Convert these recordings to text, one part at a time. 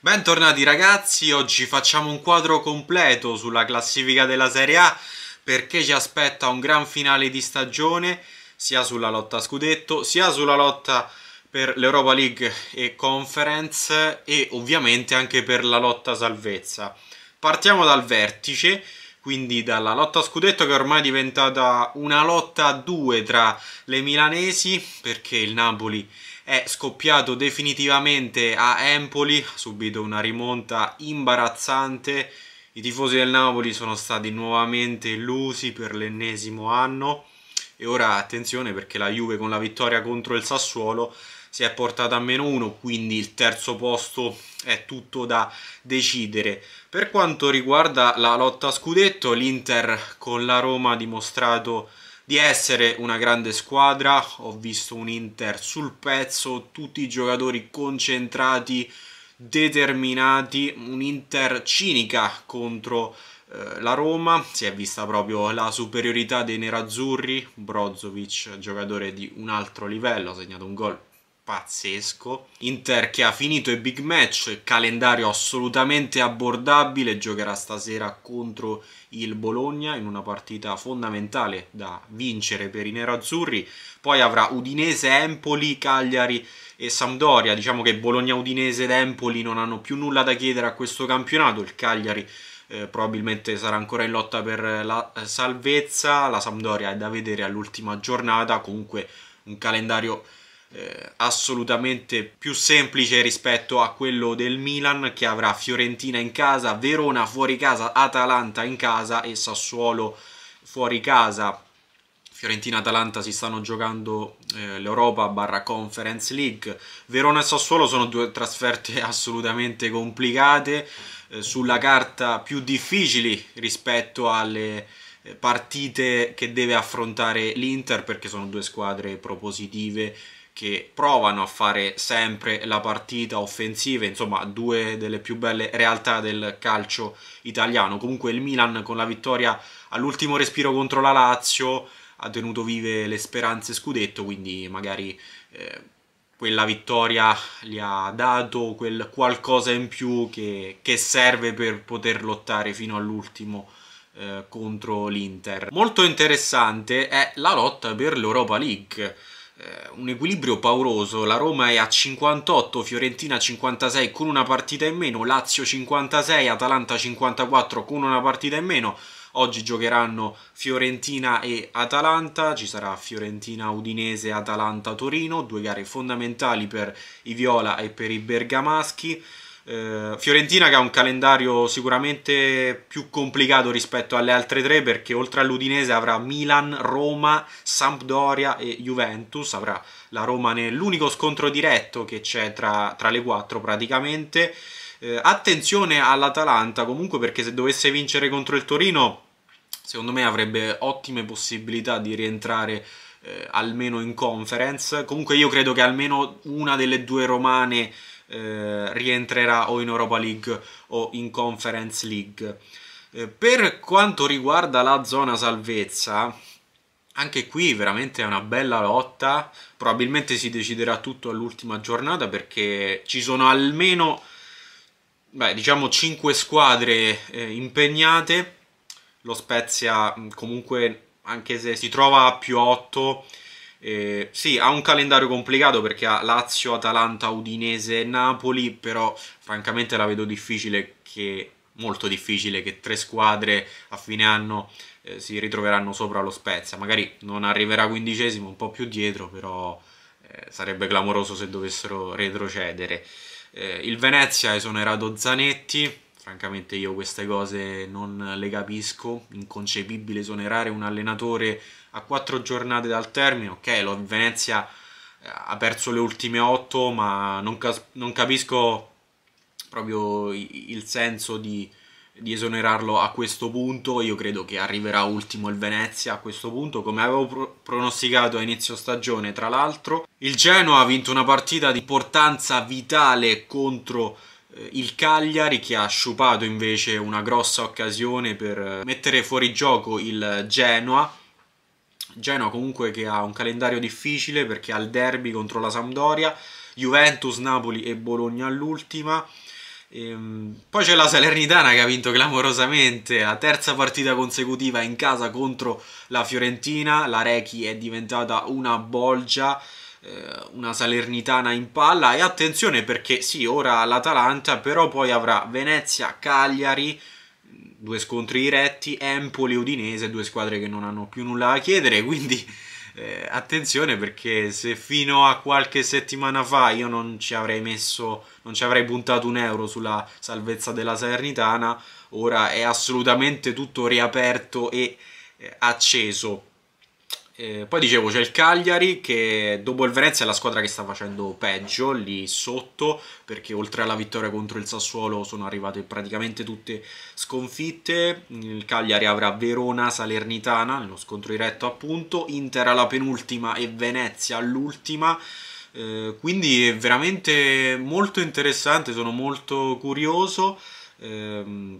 Bentornati ragazzi, oggi facciamo un quadro completo sulla classifica della Serie A perché ci aspetta un gran finale di stagione sia sulla lotta a scudetto sia sulla lotta per l'Europa League e Conference e ovviamente anche per la lotta salvezza. Partiamo dal vertice quindi dalla lotta a scudetto che ormai è diventata una lotta a due tra le milanesi perché il Napoli è scoppiato definitivamente a Empoli, ha subito una rimonta imbarazzante, i tifosi del Napoli sono stati nuovamente illusi per l'ennesimo anno e ora attenzione perché la Juve con la vittoria contro il Sassuolo si è portata a meno 1, quindi il terzo posto è tutto da decidere. Per quanto riguarda la lotta a scudetto, l'Inter con la Roma ha dimostrato di essere una grande squadra, ho visto un Inter sul pezzo, tutti i giocatori concentrati, determinati, un Inter cinica contro il eh, la Roma, si è vista proprio la superiorità dei nerazzurri, Brozovic giocatore di un altro livello, ha segnato un gol pazzesco. Inter che ha finito i big match, calendario assolutamente abbordabile, giocherà stasera contro il Bologna in una partita fondamentale da vincere per i nerazzurri. Poi avrà Udinese, Empoli, Cagliari e Sampdoria. Diciamo che Bologna, Udinese ed Empoli non hanno più nulla da chiedere a questo campionato. Il Cagliari eh, probabilmente sarà ancora in lotta per la salvezza, la Sampdoria è da vedere all'ultima giornata, comunque un calendario eh, assolutamente più semplice rispetto a quello del Milan che avrà Fiorentina in casa, Verona fuori casa, Atalanta in casa e Sassuolo fuori casa Fiorentina-Atalanta e si stanno giocando eh, l'Europa barra Conference League. Verona e Sassuolo sono due trasferte assolutamente complicate, eh, sulla carta più difficili rispetto alle eh, partite che deve affrontare l'Inter perché sono due squadre propositive che provano a fare sempre la partita offensiva, insomma due delle più belle realtà del calcio italiano. Comunque il Milan con la vittoria all'ultimo respiro contro la Lazio ha tenuto vive le speranze scudetto, quindi magari eh, quella vittoria gli ha dato quel qualcosa in più che, che serve per poter lottare fino all'ultimo eh, contro l'Inter. Molto interessante è la lotta per l'Europa League. Eh, un equilibrio pauroso, la Roma è a 58, Fiorentina 56 con una partita in meno, Lazio 56, Atalanta 54 con una partita in meno, Oggi giocheranno Fiorentina e Atalanta, ci sarà Fiorentina-Udinese, Atalanta-Torino, due gare fondamentali per i Viola e per i Bergamaschi. Eh, Fiorentina che ha un calendario sicuramente più complicato rispetto alle altre tre perché oltre all'Udinese avrà Milan, Roma, Sampdoria e Juventus, avrà la Roma nell'unico scontro diretto che c'è tra, tra, le quattro praticamente. Eh, attenzione all'Atalanta comunque perché se dovesse vincere contro il Torino secondo me avrebbe ottime possibilità di rientrare eh, almeno in conference. Comunque io credo che almeno una delle due romane eh, rientrerà o in Europa League o in Conference League. Eh, per quanto riguarda la zona salvezza, anche qui veramente è una bella lotta, probabilmente si deciderà tutto all'ultima giornata perché ci sono almeno beh, diciamo 5 squadre eh, impegnate lo Spezia mm, comunque anche se si trova a più 8 eh, sì, ha un calendario complicato perché ha Lazio, Atalanta, Udinese e Napoli, però francamente la vedo difficile che, molto difficile che tre squadre a fine anno eh, si ritroveranno sopra lo Spezia. Magari non arriverà quindicesimo, un po' più dietro, però eh, sarebbe clamoroso se dovessero retrocedere. Eh, il Venezia ha esonerato Zanetti, Francamente io queste cose non le capisco, inconcepibile esonerare un allenatore a quattro giornate dal termine, ok, lo Venezia eh, ha perso le ultime otto, ma non, cas- non capisco proprio il senso di, di esonerarlo a questo punto. Io credo che arriverà ultimo il Venezia a questo punto, come avevo pro- pronosticato a inizio stagione, tra l'altro. Il Genoa ha vinto una partita di importanza vitale contro eh, il Cagliari che ha sciupato invece una grossa occasione per eh, mettere fuori gioco il Genoa. Genoa comunque che ha un calendario difficile perché ha il derby contro la Sampdoria, Juventus, Napoli e Bologna all'ultima. Ehm, poi c'è la Salernitana che ha vinto clamorosamente la terza partita consecutiva in casa contro la Fiorentina, la Rechi è diventata una bolgia eh, una Salernitana in palla e attenzione perché sì, ora l'Atalanta però poi avrà Venezia, Cagliari, mm, due scontri diretti, Empoli, Udinese, due squadre che non hanno più nulla da chiedere, quindi eh, attenzione perché se fino a qualche settimana fa io non ci avrei messo, non ci avrei puntato un euro sulla salvezza della Salernitana, ora è assolutamente tutto riaperto e eh, acceso eh, poi dicevo c'è il Cagliari che dopo il Venezia è la squadra che sta facendo peggio lì sotto perché oltre alla vittoria contro il Sassuolo sono arrivate praticamente tutte sconfitte. Il Cagliari avrà Verona, Salernitana nello scontro diretto appunto, Inter alla penultima e Venezia all'ultima. Eh, quindi è veramente molto interessante, sono molto curioso. Eh,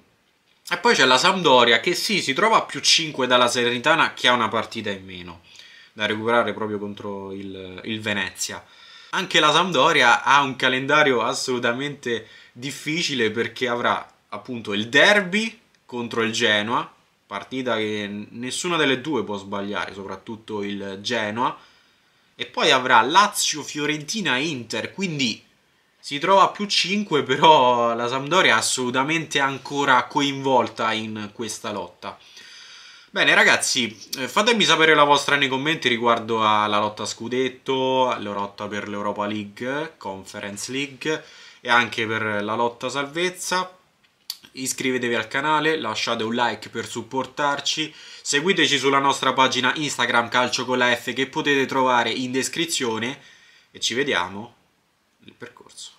e poi c'è la Sampdoria che sì, si trova a più 5 dalla Serenitana che ha una partita in meno da recuperare proprio contro il, il Venezia. Anche la Sampdoria ha un calendario assolutamente difficile perché avrà appunto il derby contro il Genoa, partita che nessuna delle due può sbagliare, soprattutto il Genoa, e poi avrà Lazio, Fiorentina Inter, quindi si trova a più 5, però la Sampdoria è assolutamente ancora coinvolta in questa lotta. Bene ragazzi, eh, fatemi sapere la vostra nei commenti riguardo alla lotta a scudetto, alla lotta per l'Europa League, Conference League e anche per la lotta salvezza. Iscrivetevi al canale, lasciate un like per supportarci, seguiteci sulla nostra pagina Instagram Calcio con la F che potete trovare in descrizione e ci vediamo nel percorso.